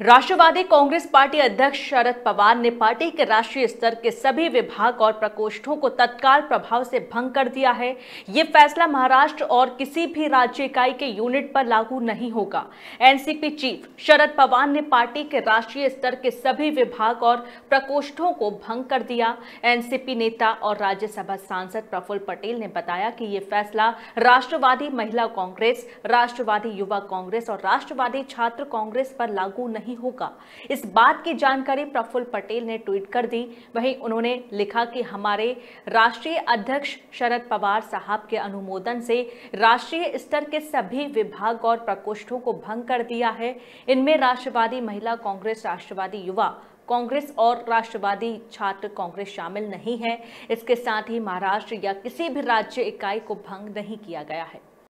राष्ट्रवादी Congress party अध्यक्ष शरद पवार ने party के राष्ट्रीय स्तर के सभी विभाग और प्रकोष्ठों को तत्काल प्रभाव से भंग कर दिया है ये फैसला महाराष्ट्र और किसी भी राज्य इकाई के यूनिट पर लागू नहीं होगा एनसीपी चीफ शरद पवार ने पार्टी के राष्ट्रीय स्तर के सभी विभाग और प्रकोष्ठों को भंग कर दिया एनसीपी नेता और राज्यसभा सांसद प्रफुल्ल पटेल ने बताया कि ये फैसला राष्ट्रवादी महिला कांग्रेस राष्ट्रवादी युवा कांग्रेस और राष्ट्रवादी छात्र कांग्रेस पर लागू नहीं नहीं होगा इस बात की जानकारी प्रफुल्ल पटेल ने ट्वीट कर दी वहीं उन्होंने लिखा कि हमारे राष्ट्रीय अध्यक्ष शरद पवार साहब के अनुमोदन से राष्ट्रीय स्तर के सभी विभाग और प्रकोष्ठों को भंग कर दिया है इनमें राष्ट्रवादी महिला कांग्रेस राष्ट्रवादी युवा कांग्रेस और राष्ट्रवादी छात्र कांग्रेस शामिल नहीं है इसके साथ ही महाराष्ट्र या किसी भी राज्य इकाई को भंग नहीं किया गया है